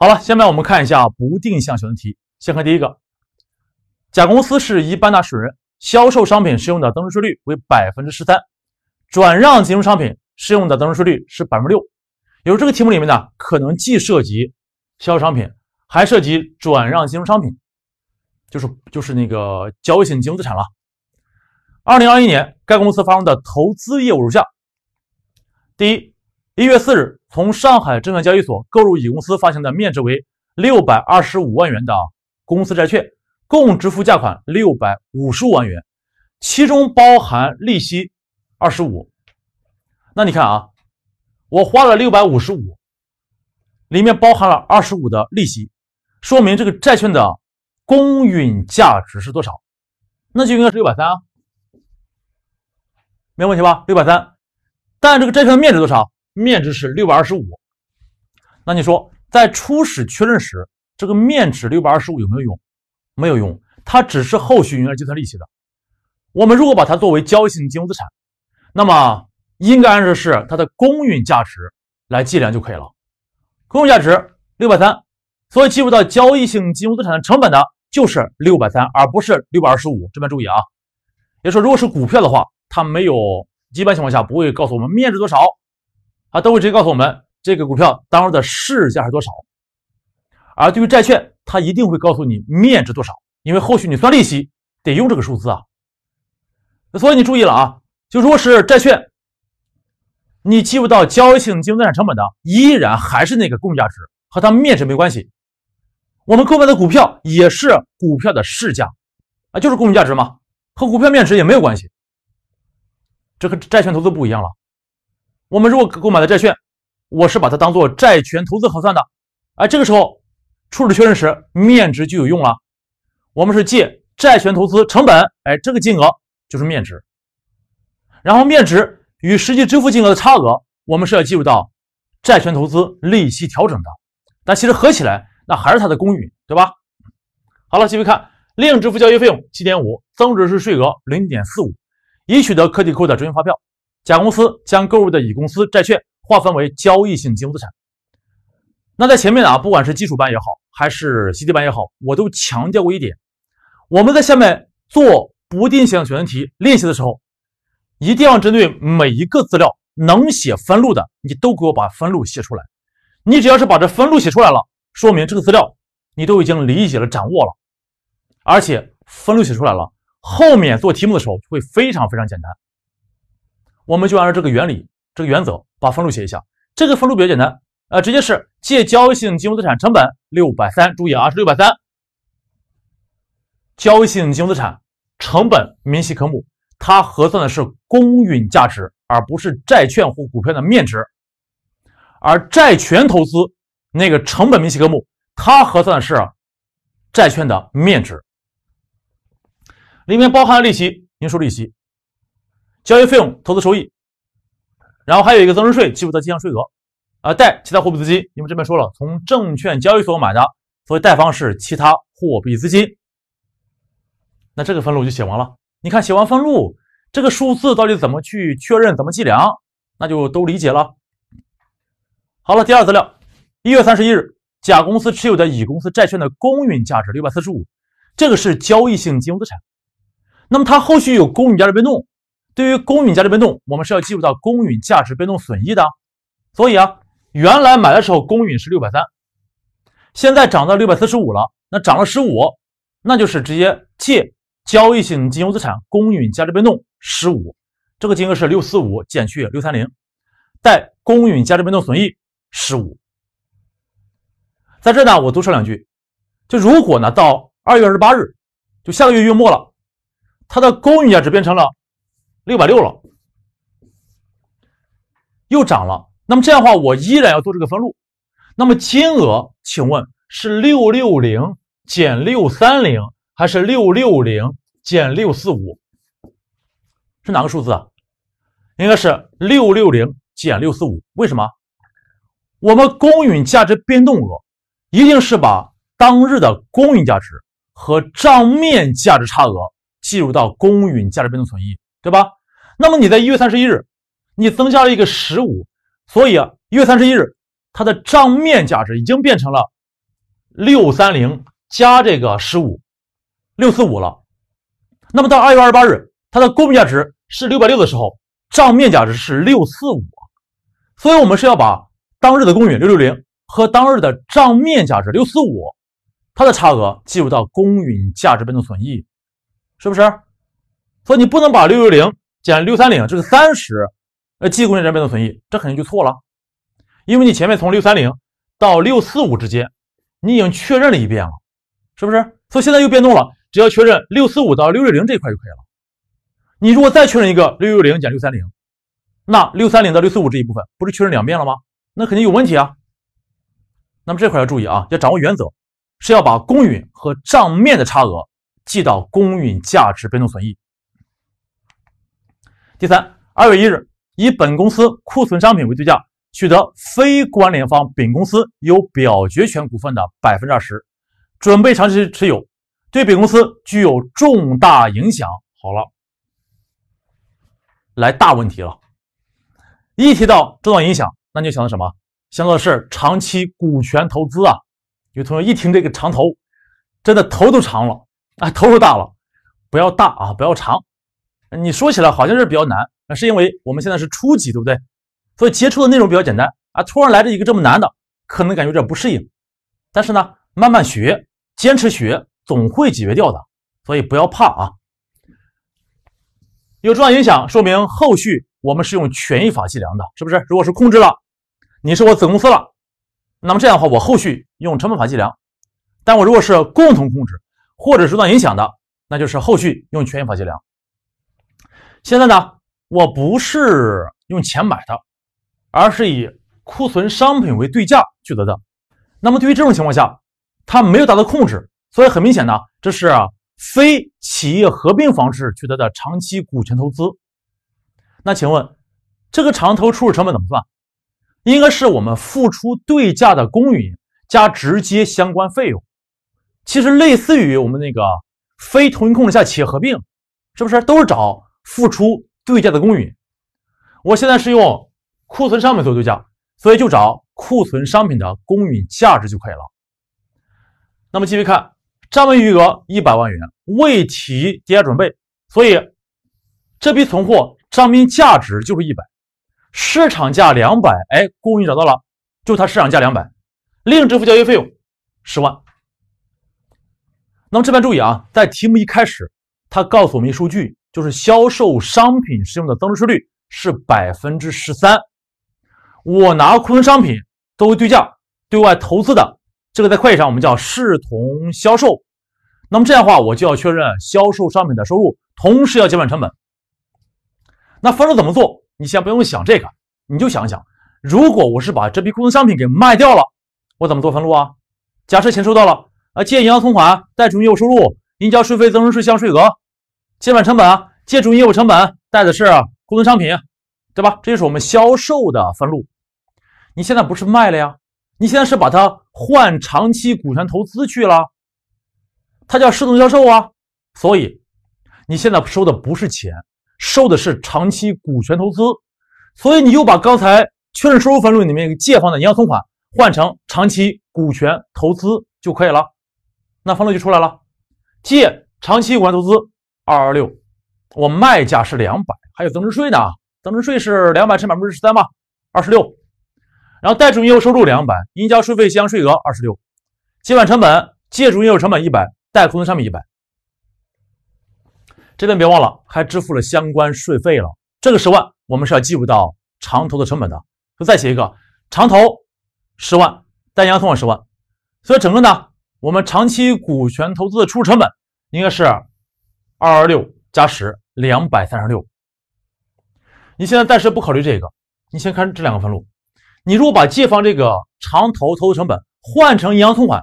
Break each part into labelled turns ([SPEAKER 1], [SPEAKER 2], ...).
[SPEAKER 1] 好了，下面我们看一下不定向选择题。先看第一个，甲公司是一般纳税人，销售商品适用的增值税率为百分之十三，转让金融商品适用的增值税率是百分之六。这个题目里面呢，可能既涉及销售商品，还涉及转让金融商品，就是就是那个交易性金融资产了。二零二一年，该公司发生的投资业务如下：第一，一月四日。从上海证券交易所购入乙公司发行的面值为六百二十五万元的公司债券，共支付价款六百五十五万元，其中包含利息二十五。那你看啊，我花了六百五十五，里面包含了二十五的利息，说明这个债券的公允价值是多少？那就应该是六百三，没问题吧？六百三，但这个债券的面值多少？面值是六百二十五，那你说在初始确认时，这个面值六百二十五有没有用？没有用，它只是后续用来计算利息的。我们如果把它作为交易性金融资产，那么应该按照是它的公允价值来计量就可以了。公允价值六百三，所以计入到交易性金融资产的成本呢，就是六百三，而不是六百二十五。这边注意啊，也就是说，如果是股票的话，它没有，一般情况下不会告诉我们面值多少。啊，都会直接告诉我们这个股票当日的市价是多少，而对于债券，它一定会告诉你面值多少，因为后续你算利息得用这个数字啊。所以你注意了啊，就如果是债券，你计入到交易性金融资产成本的，依然还是那个公允价值和它面值没关系。我们购买的股票也是股票的市价啊，就是公允价值嘛，和股票面值也没有关系。这和债券投资不一样了。我们如果购买的债券，我是把它当做债权投资核算的，哎，这个时候初始确认时面值就有用了，我们是借债权投资成本，哎，这个金额就是面值，然后面值与实际支付金额的差额，我们是要计入到债权投资利息调整的，但其实合起来那还是它的公允，对吧？好了，继续看另支付交易费用七点五，增值税税额零点四五，已取得可抵扣的专用发票。甲公司将购入的乙公司债券划分为交易性金融资产。那在前面啊，不管是基础班也好，还是习题班也好，我都强调过一点：我们在下面做不定项选择题练习的时候，一定要针对每一个资料能写分录的，你都给我把分录写出来。你只要是把这分录写出来了，说明这个资料你都已经理解了、掌握了，而且分录写出来了，后面做题目的时候会非常非常简单。我们就按照这个原理、这个原则把分录写一下。这个分录比较简单，呃，直接是借交易性金融资产成本六百三，注意啊，是六百三。交易性金融资产成本明细科目，它核算的是公允价值，而不是债券或股票的面值。而债权投资那个成本明细科目，它核算的是债券的面值，里面包含了利息，应收利息。交易费用、投资收益，然后还有一个增值税，计入到进项税额，啊，贷其他货币资金。因为这边说了，从证券交易所买的，所以贷方是其他货币资金。那这个分录就写完了。你看，写完分录，这个数字到底怎么去确认、怎么计量，那就都理解了。好了，第二资料，一月三十一日，甲公司持有的乙公司债券的公允价值六百四十五，这个是交易性金融资产。那么它后续有公允价值变动。对于公允价值变动，我们是要记录到公允价值变动损益的。所以啊，原来买的时候公允是六百三，现在涨到六百四十五了，那涨了十五，那就是直接借交易性金融资产公允价值变动十五，这个金额是六四五减去六三零，贷公允价值变动损益十五。在这呢，我多说两句，就如果呢到二月二十八日，就下个月月末了，它的公允价值变成了。六百六了，又涨了。那么这样的话，我依然要做这个分录。那么金额，请问是六六零减六三零，还是六六零减六四五？是哪个数字？应该是六六零减六四五。为什么？我们公允价值变动额一定是把当日的公允价值和账面价值差额计入到公允价值变动损益，对吧？那么你在一月三十一日，你增加了一个十五，所以啊，一月三十一日它的账面价值已经变成了六三零加这个十五，六四五了。那么到二月二十八日，它的公允价值是六百六的时候，账面价值是六四五，所以我们是要把当日的公允六六零和当日的账面价值六四五，它的差额计入到公允价值变动损益，是不是？所以你不能把六六零。减六三零，这是三十，呃，记公允价值变动损益，这肯定就错了，因为你前面从六三零到六四五之间，你已经确认了一遍了，是不是？所以现在又变动了，只要确认六四五到六六零这一块就可以了。你如果再确认一个六六零减六三零，那六三零到六四五这一部分不是确认两遍了吗？那肯定有问题啊。那么这块要注意啊，要掌握原则，是要把公允和账面的差额记到公允价值变动损益。第三，二月一日，以本公司库存商品为对价，取得非关联方丙公司有表决权股份的百分之二十，准备长期持有，对丙公司具有重大影响。好了，来大问题了，一提到重大影响，那你就想到什么？想到的是长期股权投资啊。有同学一听这个长投，真的头都长了啊，头都大了，不要大啊，不要长。你说起来好像是比较难，那是因为我们现在是初级，对不对？所以接触的内容比较简单啊。突然来了一个这么难的，可能感觉有点不适应。但是呢，慢慢学，坚持学，总会解决掉的。所以不要怕啊。有重大影响，说明后续我们是用权益法计量的，是不是？如果是控制了，你是我子公司了，那么这样的话，我后续用成本法计量。但我如果是共同控制或者重到影响的，那就是后续用权益法计量。现在呢，我不是用钱买的，而是以库存商品为对价取得的。那么对于这种情况下，它没有达到控制，所以很明显呢，这是非企业合并方式取得的长期股权投资。那请问这个长投初始成本怎么算？应该是我们付出对价的公允加直接相关费用。其实类似于我们那个非同一控制下企业合并，是不是都是找？付出对价的公允，我现在是用库存商品做对价，所以就找库存商品的公允价值就可以了。那么继续看，账面余额一百万元，未提抵押准备，所以这批存货账面价值就是一百，市场价两百，哎，公允找到了，就它市场价两百。另支付交易费用十万。那么这边注意啊，在题目一开始，他告诉我们数据。就是销售商品适用的增值税率是百分之十三，我拿库存商品作为对价对外投资的，这个在会计上我们叫视同销售。那么这样的话，我就要确认销售商品的收入，同时要结转成本。那分录怎么做？你先不用想这个，你就想想，如果我是把这批库存商品给卖掉了，我怎么做分录啊？假设钱收到了啊，借银行存款，贷主营业务收入，应交税费——增值税项税额。借款成本、啊，借助业务成本贷的是库存商品，对吧？这就是我们销售的分录。你现在不是卖了呀？你现在是把它换长期股权投资去了，它叫视同销售啊。所以你现在收的不是钱，收的是长期股权投资。所以你又把刚才确认收入分录里面借方的银行存款换成长期股权投资就可以了，那分录就出来了，借长期股权投资。二六，我卖价是两百，还有增值税呢，增值税是两百乘百分之十三嘛，二十六，然后贷主营业务收入两百，应交税费相税额二十六，借方成本，借主营业务成本一百，贷库存商品一百。这边别忘了还支付了相关税费了，这个十万我们是要计入到长投的成本的，就再写一个长投十万，待洋葱十万，所以整个呢，我们长期股权投资的初始成本应该是。二二六加十两百三十六，你现在暂时不考虑这个，你先看这两个分录。你如果把借方这个长投投资成本换成银行存款，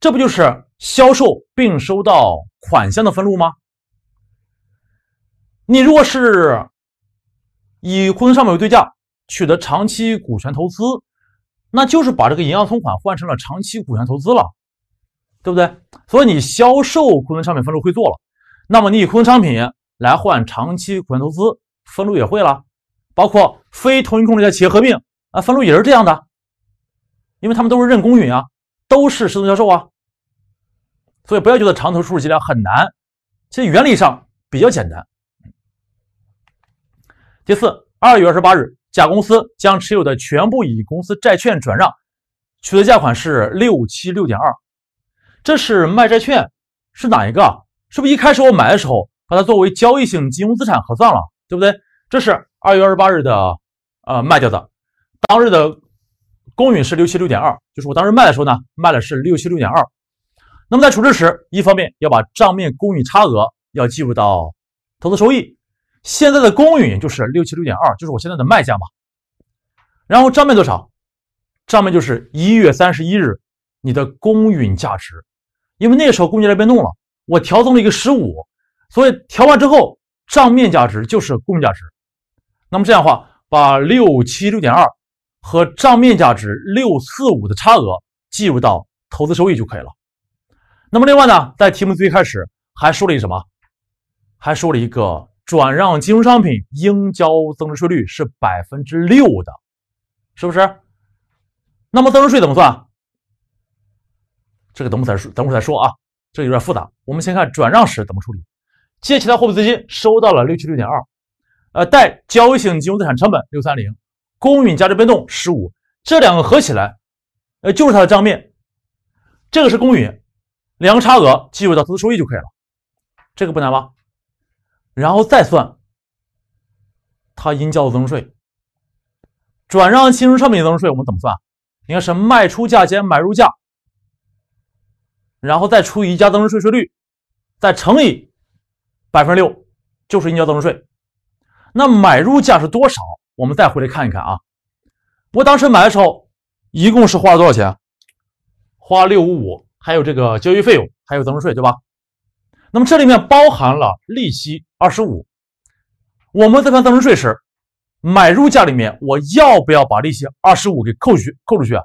[SPEAKER 1] 这不就是销售并收到款项的分录吗？你如果是以库存商品为对价取得长期股权投资，那就是把这个银行存款换成了长期股权投资了，对不对？所以你销售库存商品分录会做了。那么你以空仓商品来换长期股权投资，分录也会了，包括非同一控制下企业合并啊，分录也是这样的，因为他们都是认公允啊，都是实增销售啊，所以不要觉得长投初始计量很难，其实原理上比较简单。第四，二月二十八日，甲公司将持有的全部乙公司债券转让，取得价款是六七六点二，这是卖债券是哪一个？是不是一开始我买的时候把它作为交易性金融资产核算了，对不对？这是二月二十八日的，呃，卖掉的，当日的公允是六七六点二，就是我当时卖的时候呢，卖的是六七六点二。那么在处置时，一方面要把账面公允差额要计入到投资收益。现在的公允就是六七六点二，就是我现在的卖价嘛。然后账面多少？账面就是一月三十一日你的公允价值，因为那时候公允来变动了。我调增了一个十五，所以调完之后账面价值就是公允价值。那么这样的话，把六七六点二和账面价值六四五的差额计入到投资收益就可以了。那么另外呢，在题目最开始还说了一什么？还说了一个转让金融商品应交增值税率是百分之六的，是不是？那么增值税怎么算？这个等会儿再说，等会儿再说啊。这有点复杂，我们先看转让时怎么处理。借其他货币资金收到了六七六点二，呃，贷交易性金融资产成本六三零，公允价值变动十五，这两个合起来，呃，就是它的账面。这个是公允，两个差额计入到投资收益就可以了。这个不难吧？然后再算，它应交的增值税。转让金融商品的增值税我们怎么算？应该是卖出价减买入价。然后再除以加增值税税率，再乘以百分之六就是应交增值税。那买入价是多少？我们再回来看一看啊。我当时买的时候一共是花了多少钱？花六五五，还有这个交易费用，还有增值税，对吧？那么这里面包含了利息二十五。我们在算增值税时，买入价里面我要不要把利息二十五给扣去扣出去啊？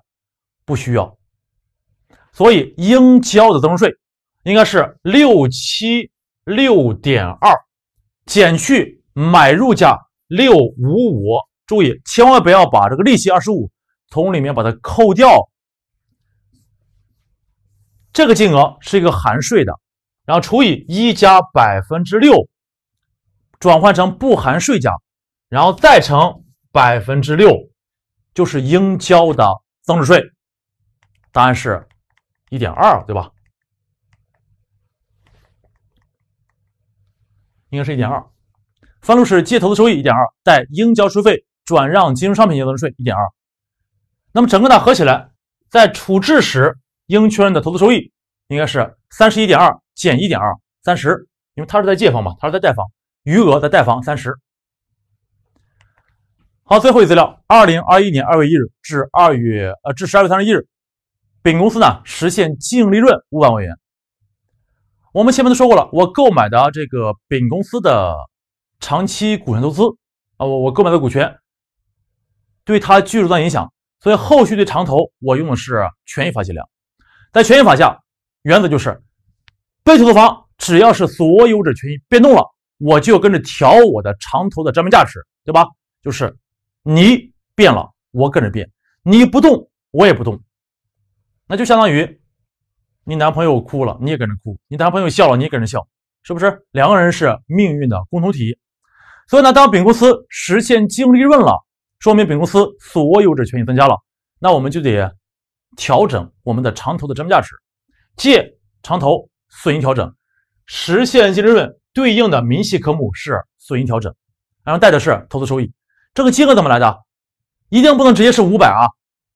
[SPEAKER 1] 不需要。所以应交的增值税应该是六七六点二减去买入价六五五，注意千万不要把这个利息二十五从里面把它扣掉，这个金额是一个含税的，然后除以一加百分之六，转换成不含税价，然后再乘百分之六，就是应交的增值税，答案是。一点二对吧？应该是一点二，分录是借投资收益一点二，贷应交税费转让金融商品应交税一点二。那么整个呢合起来，在处置时应确认的投资收益应该是三十一点二减一点二三十，因为它是在借方嘛，它是在贷方余额在贷方三十。好，最后一资料，二零二一年二月一日至二月呃至十二月三十一日。丙公司呢，实现净利润五万万元。我们前面都说过了，我购买的这个丙公司的长期股权投资啊，我我购买的股权，对它具有重大影响，所以后续对长投我用的是权益法计量。在权益法下，原则就是，被投资方只要是所有者权益变动了，我就要跟着调我的长投的账面价值，对吧？就是你变了，我跟着变；你不动，我也不动。那就相当于，你男朋友哭了，你也跟着哭；你男朋友笑了，你也跟着笑，是不是？两个人是命运的共同体。所以呢，当丙公司实现净利润了，说明丙公司所有者权益增加了，那我们就得调整我们的长投的账面价值，借长投损益调整，实现净利润对应的明细科目是损益调整，然后带的是投资收益。这个金额怎么来的？一定不能直接是五百啊，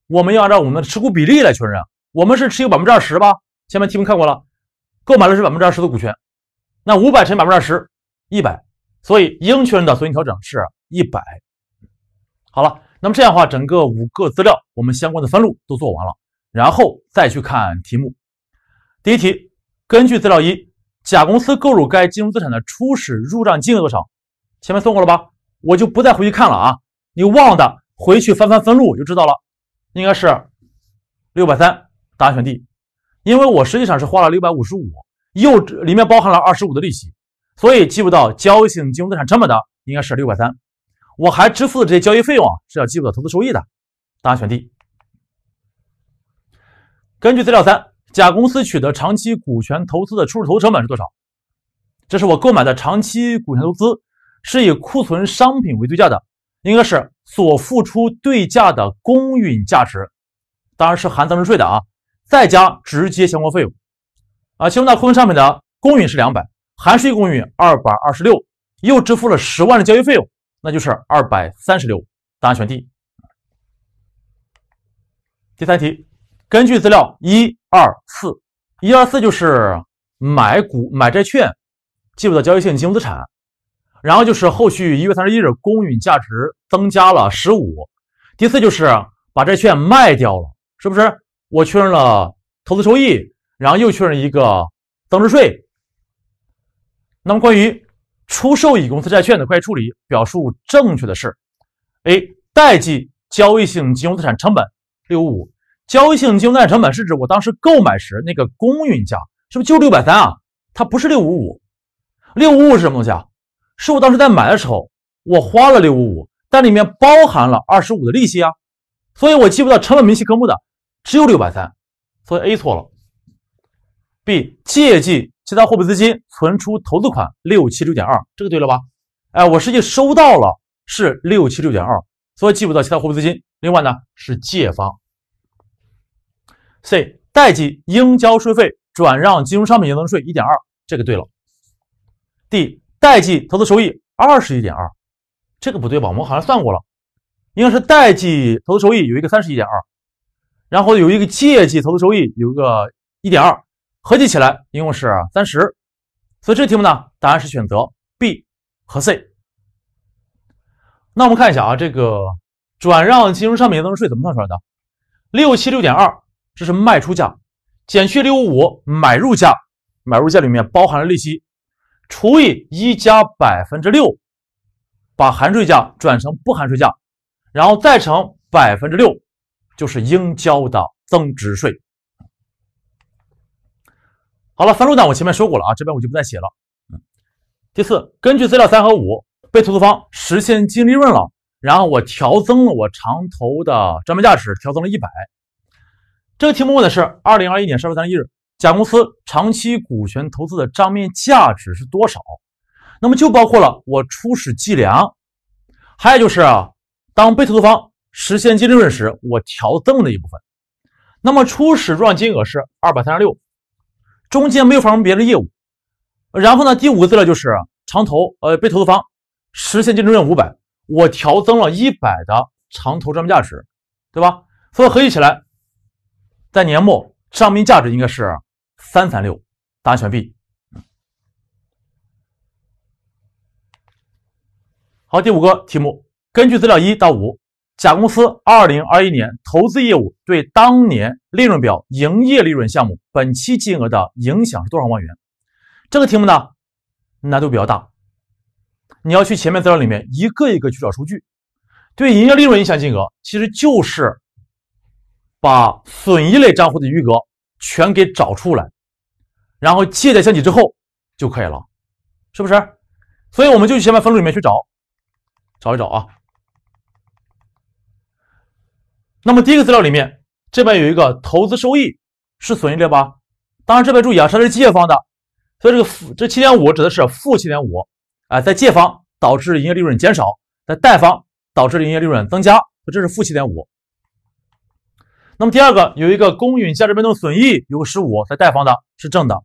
[SPEAKER 1] 我们要按照我们的持股比例来确认。我们是持有百分之二十吧？前面题目看过了，购买的是百分之二十的股权，那五百乘百分之二十，一百，所以应确认的损益调整是一百。好了，那么这样的话，整个五个资料我们相关的分录都做完了，然后再去看题目。第一题，根据资料一，甲公司购入该金融资产的初始入账金额多少？前面算过了吧？我就不再回去看了啊，你忘的回去翻翻分录就知道了，应该是六百三。答案选 D，因为我实际上是花了六百五十五，又里面包含了二十五的利息，所以记不到交易性金融资产成本的应该是六百三。我还支付的这些交易费用啊是要记入投资收益的。答案选 D。根据资料三，甲公司取得长期股权投资的初始投资成本是多少？这是我购买的长期股权投资是以库存商品为对价的，应该是所付出对价的公允价值，当然是含增值税的啊。再加直接相关费用，啊，其中呢库存商品的公允是两百，含税公允二百二十六，又支付了十万的交易费用，那就是二百三十六。答案选 D。第三题，根据资料一二四，一二四就是买股买债券，记入的交易性金融资产，然后就是后续一月三十一日公允价值增加了十五，第四就是把债券卖掉了，是不是？我确认了投资收益，然后又确认一个增值税。那么关于出售乙公司债券的会计处理，表述正确的是：A. 代记交易性金融资产成本六五五。交易性金融资产成本是指我当时购买时那个公允价，是不是就六百三啊？它不是六五五，六五五是什么东西啊？是我当时在买的时候我花了六五五，但里面包含了二十五的利息啊，所以我记不到成本明细科目的。只有六百三，所以 A 错了。B 借记其他货币资金存出投资款六七六点二，这个对了吧？哎，我实际收到了是六七六点二，所以记不到其他货币资金。另外呢，是借方。C 代记应交税费转让金融商品应增税一点二，这个对了。D 代记投资收益二十一点二，这个不对吧？我们好像算过了，应该是代记投资收益有一个三十一点二。然后有一个借记投资收益，有一个一点二，合计起来一共是三十，所以这题目呢，答案是选择 B 和 C。那我们看一下啊，这个转让金融商品增值税怎么算出来的？六七六点二，这是卖出价减去六五五买入价，买入价里面包含了利息，除以一加百分之六，把含税价转成不含税价，然后再乘百分之六。就是应交的增值税。好了，分录呢，我前面说过了啊，这边我就不再写了。第四，根据资料三和五，被投资方实现净利润了，然后我调增了我长投的账面价值，调增了一百。这个题目问的是二零二一年十二月三十一日，甲公司长期股权投资的账面价值是多少？那么就包括了我初始计量，还有就是啊，当被投资方。实现净利润时，我调增的一部分。那么初始入账金额是二百三十六，中间没有发生别的业务。然后呢，第五个资料就是长投，呃，被投资方实现净利润五百，我调增了一百的长投账面价值，对吧？所以合计起来，在年末账面价值应该是三三六。答案选 B。好，第五个题目，根据资料一到五。甲公司二零二一年投资业务对当年利润表营业利润项目本期金额的影响是多少万元？这个题目呢难度比较大，你要去前面资料里面一个一个去找数据，对营业利润影响金额其实就是把损益类账户的余额全给找出来，然后借贷相抵之后就可以了，是不是？所以我们就去前面分录里面去找，找一找啊。那么第一个资料里面，这边有一个投资收益是损益类吧？当然这边注意啊，它是借方的，所以这个负这七点五指的是负七点五啊，在借方导致营业利润减少，在贷方导致营业利润增加，这是负七点五。那么第二个有一个公允价值变动损益有个十五在贷方的是正的。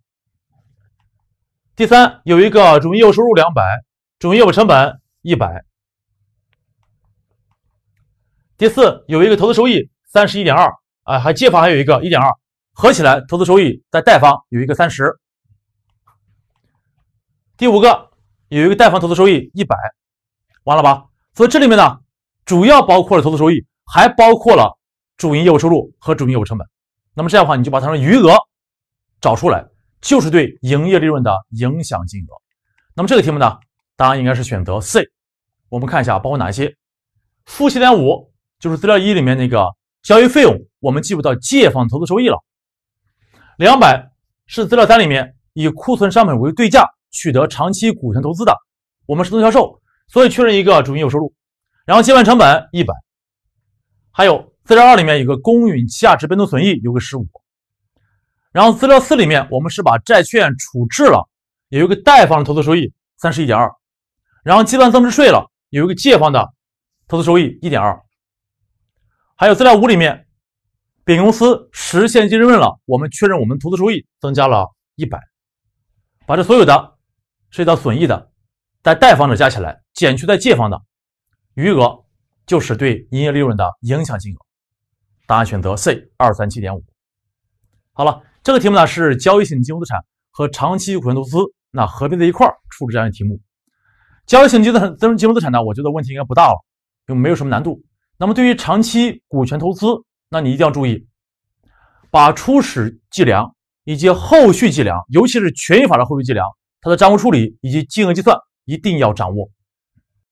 [SPEAKER 1] 第三有一个主营业务收入两百，主营业务成本一百。第四有一个投资收益三十一点二啊，还借方还有一个一点二，合起来投资收益在贷方有一个三十。第五个有一个贷方投资收益一百，完了吧？所以这里面呢，主要包括了投资收益，还包括了主营业务收入和主营业务成本。那么这样的话，你就把它的余额找出来，就是对营业利润的影响金额。那么这个题目呢，答案应该是选择 C。我们看一下包括哪一些，负七点五。就是资料一里面那个交易费用，我们记入到借方投资收益了，两百是资料三里面以库存商品为对价取得长期股权投资的，我们是做销售，所以确认一个主营业务收入，然后借款成本一百，还有资料二里面有个公允价值变动损益有个十五，然后资料四里面我们是把债券处置了，有一个贷方的投资收益三十一点二，然后计算增值税了，有一个借方的投资收益一点二。还有资料五里面，丙公司实现净利润了，我们确认我们投资收益增加了一百，把这所有的涉及到损益的，在贷方者加起来，减去在借方的余额，就是对营业利润的影响金额。答案选择 C，二三七点五。好了，这个题目呢是交易性金融资产和长期股权投资那合并在一块儿处置这样的题目，交易性金融资金融资产呢，我觉得问题应该不大了，就没有什么难度。那么，对于长期股权投资，那你一定要注意，把初始计量以及后续计量，尤其是权益法的后续计量，它的账务处理以及金额计算，一定要掌握。